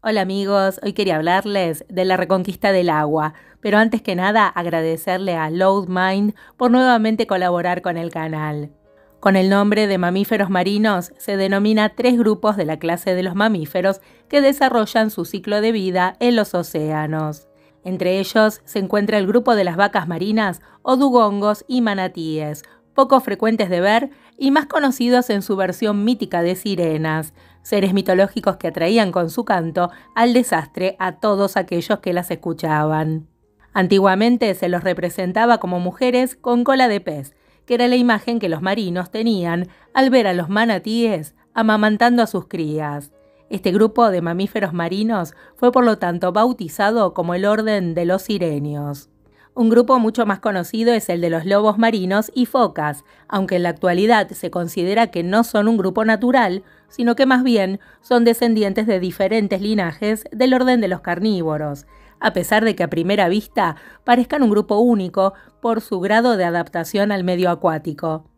Hola amigos, hoy quería hablarles de la reconquista del agua, pero antes que nada agradecerle a Loadmind por nuevamente colaborar con el canal. Con el nombre de mamíferos marinos se denomina tres grupos de la clase de los mamíferos que desarrollan su ciclo de vida en los océanos. Entre ellos se encuentra el grupo de las vacas marinas, o dugongos y manatíes, poco frecuentes de ver y más conocidos en su versión mítica de sirenas, seres mitológicos que atraían con su canto al desastre a todos aquellos que las escuchaban. Antiguamente se los representaba como mujeres con cola de pez, que era la imagen que los marinos tenían al ver a los manatíes amamantando a sus crías. Este grupo de mamíferos marinos fue por lo tanto bautizado como el orden de los sirenios. Un grupo mucho más conocido es el de los lobos marinos y focas, aunque en la actualidad se considera que no son un grupo natural, sino que más bien son descendientes de diferentes linajes del orden de los carnívoros, a pesar de que a primera vista parezcan un grupo único por su grado de adaptación al medio acuático.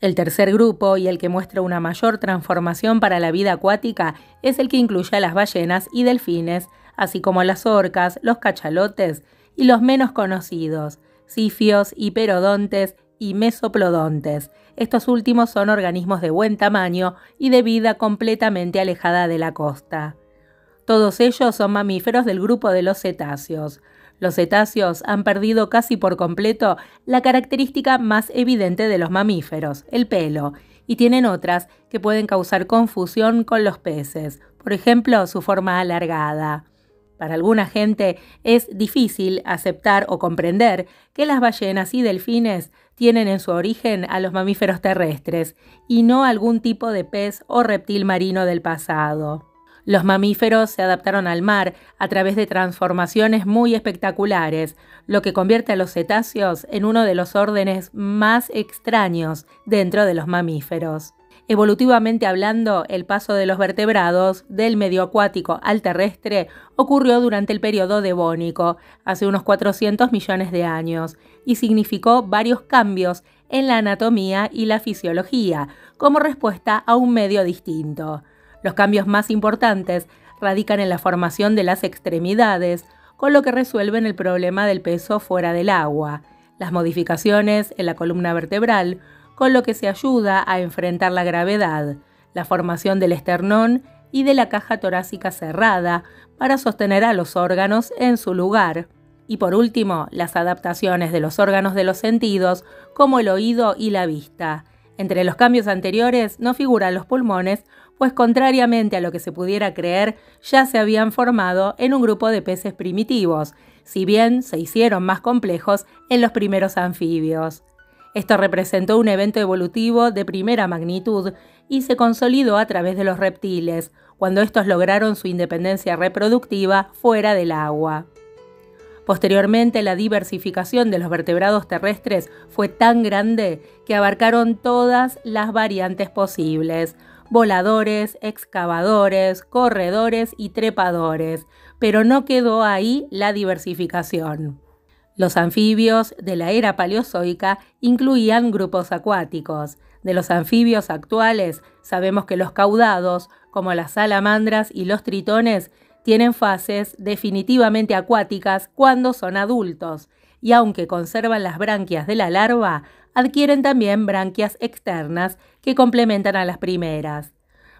El tercer grupo, y el que muestra una mayor transformación para la vida acuática, es el que incluye a las ballenas y delfines, así como las orcas, los cachalotes y los menos conocidos, sifios, hiperodontes y mesoplodontes. Estos últimos son organismos de buen tamaño y de vida completamente alejada de la costa. Todos ellos son mamíferos del grupo de los cetáceos. Los cetáceos han perdido casi por completo la característica más evidente de los mamíferos, el pelo, y tienen otras que pueden causar confusión con los peces, por ejemplo su forma alargada. Para alguna gente es difícil aceptar o comprender que las ballenas y delfines tienen en su origen a los mamíferos terrestres y no algún tipo de pez o reptil marino del pasado. Los mamíferos se adaptaron al mar a través de transformaciones muy espectaculares, lo que convierte a los cetáceos en uno de los órdenes más extraños dentro de los mamíferos. Evolutivamente hablando, el paso de los vertebrados del medio acuático al terrestre ocurrió durante el periodo devónico, hace unos 400 millones de años, y significó varios cambios en la anatomía y la fisiología, como respuesta a un medio distinto. Los cambios más importantes radican en la formación de las extremidades, con lo que resuelven el problema del peso fuera del agua. Las modificaciones en la columna vertebral con lo que se ayuda a enfrentar la gravedad, la formación del esternón y de la caja torácica cerrada para sostener a los órganos en su lugar. Y por último, las adaptaciones de los órganos de los sentidos, como el oído y la vista. Entre los cambios anteriores no figuran los pulmones, pues contrariamente a lo que se pudiera creer, ya se habían formado en un grupo de peces primitivos, si bien se hicieron más complejos en los primeros anfibios. Esto representó un evento evolutivo de primera magnitud y se consolidó a través de los reptiles, cuando estos lograron su independencia reproductiva fuera del agua. Posteriormente, la diversificación de los vertebrados terrestres fue tan grande que abarcaron todas las variantes posibles, voladores, excavadores, corredores y trepadores, pero no quedó ahí la diversificación. Los anfibios de la era paleozoica incluían grupos acuáticos. De los anfibios actuales sabemos que los caudados, como las salamandras y los tritones, tienen fases definitivamente acuáticas cuando son adultos, y aunque conservan las branquias de la larva, adquieren también branquias externas que complementan a las primeras.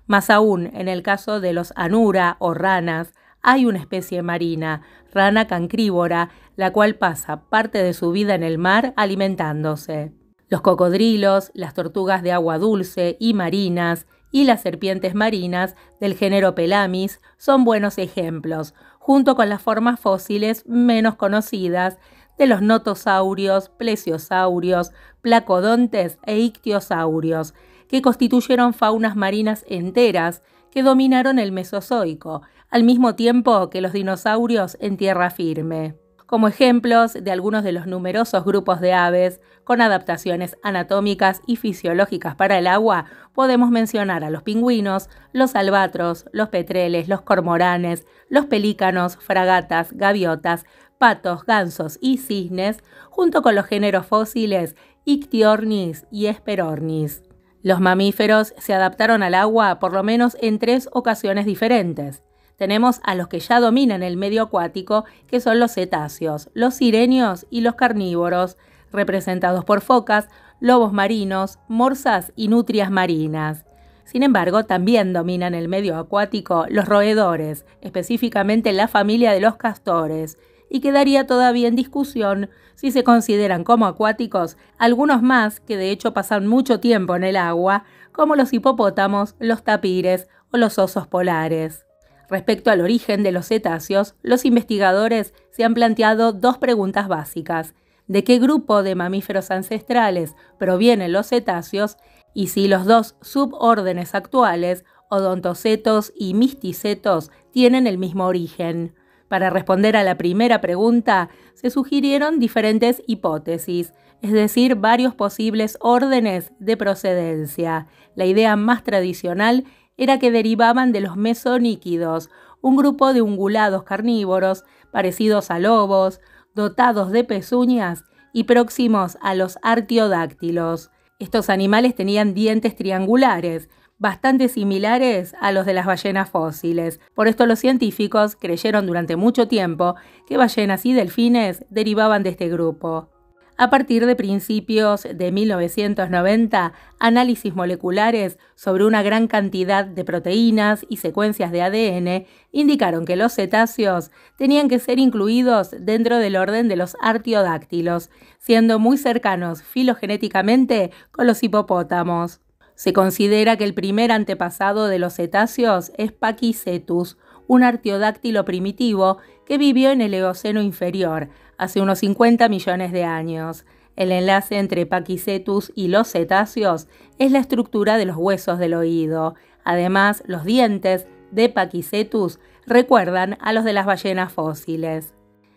Más aún, en el caso de los anura o ranas, hay una especie marina, rana cancríbora, la cual pasa parte de su vida en el mar alimentándose. Los cocodrilos, las tortugas de agua dulce y marinas, y las serpientes marinas del género Pelamis son buenos ejemplos, junto con las formas fósiles menos conocidas de los notosaurios, plesiosaurios, placodontes e ictiosaurios, que constituyeron faunas marinas enteras que dominaron el Mesozoico, al mismo tiempo que los dinosaurios en tierra firme, como ejemplos de algunos de los numerosos grupos de aves con adaptaciones anatómicas y fisiológicas para el agua, podemos mencionar a los pingüinos, los albatros, los petreles, los cormoranes, los pelícanos, fragatas, gaviotas, patos, gansos y cisnes, junto con los géneros fósiles Ictiornis y Esperornis. Los mamíferos se adaptaron al agua por lo menos en tres ocasiones diferentes. Tenemos a los que ya dominan el medio acuático, que son los cetáceos, los sirenios y los carnívoros, representados por focas, lobos marinos, morsas y nutrias marinas. Sin embargo, también dominan el medio acuático los roedores, específicamente la familia de los castores, y quedaría todavía en discusión si se consideran como acuáticos algunos más que de hecho pasan mucho tiempo en el agua, como los hipopótamos, los tapires o los osos polares. Respecto al origen de los cetáceos, los investigadores se han planteado dos preguntas básicas. ¿De qué grupo de mamíferos ancestrales provienen los cetáceos? Y si los dos subórdenes actuales, odontocetos y misticetos, tienen el mismo origen. Para responder a la primera pregunta, se sugirieron diferentes hipótesis, es decir, varios posibles órdenes de procedencia. La idea más tradicional era que derivaban de los mesoníquidos, un grupo de ungulados carnívoros parecidos a lobos, dotados de pezuñas y próximos a los artiodáctilos. Estos animales tenían dientes triangulares, bastante similares a los de las ballenas fósiles. Por esto los científicos creyeron durante mucho tiempo que ballenas y delfines derivaban de este grupo. A partir de principios de 1990, análisis moleculares sobre una gran cantidad de proteínas y secuencias de ADN indicaron que los cetáceos tenían que ser incluidos dentro del orden de los artiodáctilos, siendo muy cercanos filogenéticamente con los hipopótamos. Se considera que el primer antepasado de los cetáceos es Paquicetus, un artiodáctilo primitivo que vivió en el Eoceno inferior, hace unos 50 millones de años. El enlace entre Paquicetus y los cetáceos es la estructura de los huesos del oído. Además, los dientes de Paquicetus recuerdan a los de las ballenas fósiles.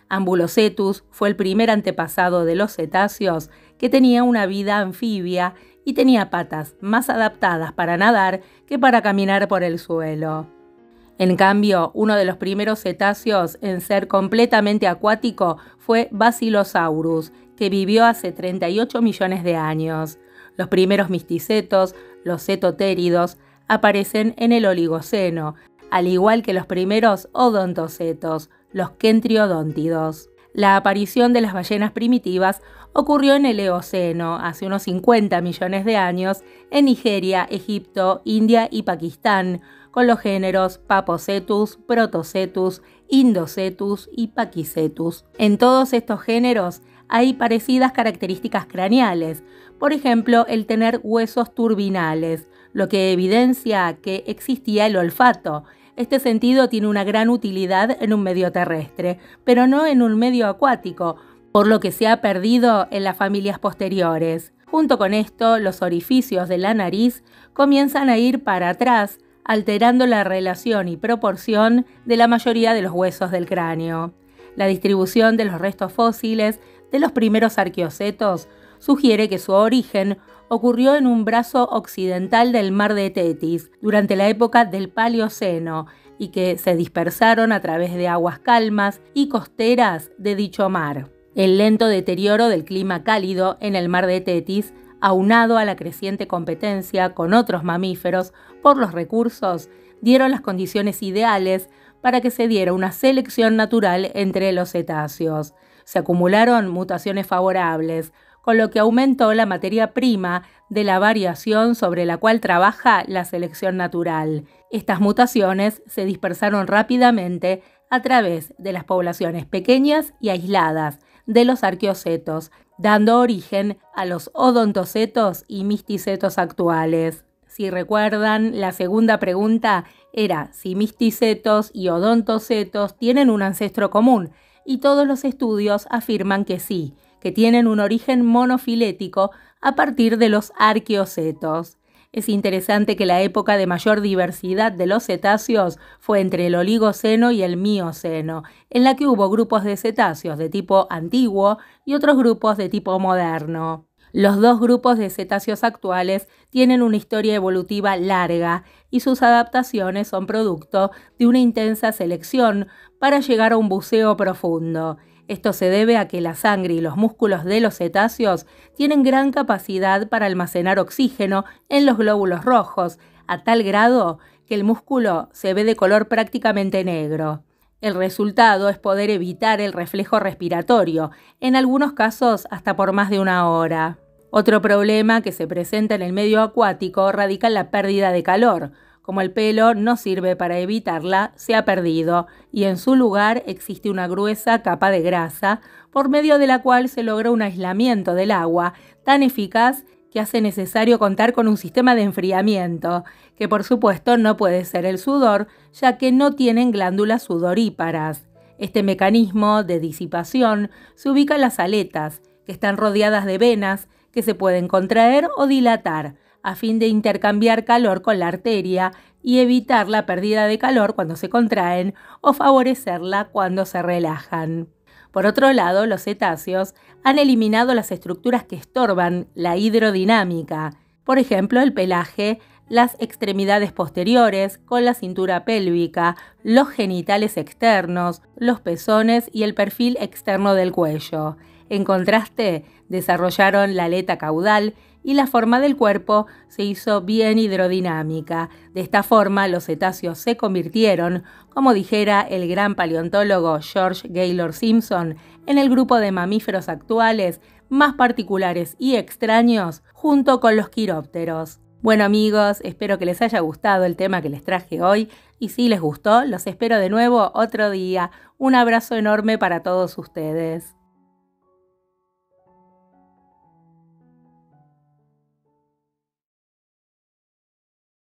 Ambulocetus fue el primer antepasado de los cetáceos que tenía una vida anfibia y tenía patas más adaptadas para nadar que para caminar por el suelo. En cambio, uno de los primeros cetáceos en ser completamente acuático fue Basilosaurus, que vivió hace 38 millones de años. Los primeros misticetos, los cetotéridos, aparecen en el Oligoceno, al igual que los primeros odontocetos, los quentriodóntidos. La aparición de las ballenas primitivas ocurrió en el Eoceno, hace unos 50 millones de años, en Nigeria, Egipto, India y Pakistán, con los géneros Papocetus, Protocetus, Indocetus y Paquicetus. En todos estos géneros hay parecidas características craneales, por ejemplo, el tener huesos turbinales, lo que evidencia que existía el olfato, este sentido tiene una gran utilidad en un medio terrestre, pero no en un medio acuático, por lo que se ha perdido en las familias posteriores. Junto con esto, los orificios de la nariz comienzan a ir para atrás, alterando la relación y proporción de la mayoría de los huesos del cráneo. La distribución de los restos fósiles de los primeros arqueocetos sugiere que su origen ocurrió en un brazo occidental del mar de Tetis, durante la época del Paleoceno, y que se dispersaron a través de aguas calmas y costeras de dicho mar. El lento deterioro del clima cálido en el mar de Tetis, aunado a la creciente competencia con otros mamíferos por los recursos, dieron las condiciones ideales para que se diera una selección natural entre los cetáceos. Se acumularon mutaciones favorables, con lo que aumentó la materia prima de la variación sobre la cual trabaja la selección natural. Estas mutaciones se dispersaron rápidamente a través de las poblaciones pequeñas y aisladas de los arqueocetos, dando origen a los odontocetos y misticetos actuales. Si recuerdan, la segunda pregunta era si misticetos y odontocetos tienen un ancestro común, y todos los estudios afirman que sí que tienen un origen monofilético a partir de los arqueocetos. Es interesante que la época de mayor diversidad de los cetáceos fue entre el Oligoceno y el Mioceno, en la que hubo grupos de cetáceos de tipo antiguo y otros grupos de tipo moderno. Los dos grupos de cetáceos actuales tienen una historia evolutiva larga y sus adaptaciones son producto de una intensa selección para llegar a un buceo profundo. Esto se debe a que la sangre y los músculos de los cetáceos tienen gran capacidad para almacenar oxígeno en los glóbulos rojos, a tal grado que el músculo se ve de color prácticamente negro. El resultado es poder evitar el reflejo respiratorio, en algunos casos hasta por más de una hora. Otro problema que se presenta en el medio acuático radica en la pérdida de calor, como el pelo no sirve para evitarla, se ha perdido y en su lugar existe una gruesa capa de grasa por medio de la cual se logra un aislamiento del agua tan eficaz que hace necesario contar con un sistema de enfriamiento, que por supuesto no puede ser el sudor, ya que no tienen glándulas sudoríparas. Este mecanismo de disipación se ubica en las aletas, que están rodeadas de venas que se pueden contraer o dilatar, a fin de intercambiar calor con la arteria y evitar la pérdida de calor cuando se contraen o favorecerla cuando se relajan. Por otro lado, los cetáceos han eliminado las estructuras que estorban la hidrodinámica, por ejemplo, el pelaje, las extremidades posteriores con la cintura pélvica, los genitales externos, los pezones y el perfil externo del cuello. En contraste, desarrollaron la aleta caudal y la forma del cuerpo se hizo bien hidrodinámica. De esta forma, los cetáceos se convirtieron, como dijera el gran paleontólogo George Gaylord Simpson, en el grupo de mamíferos actuales más particulares y extraños, junto con los quirópteros. Bueno amigos, espero que les haya gustado el tema que les traje hoy y si les gustó, los espero de nuevo otro día. Un abrazo enorme para todos ustedes.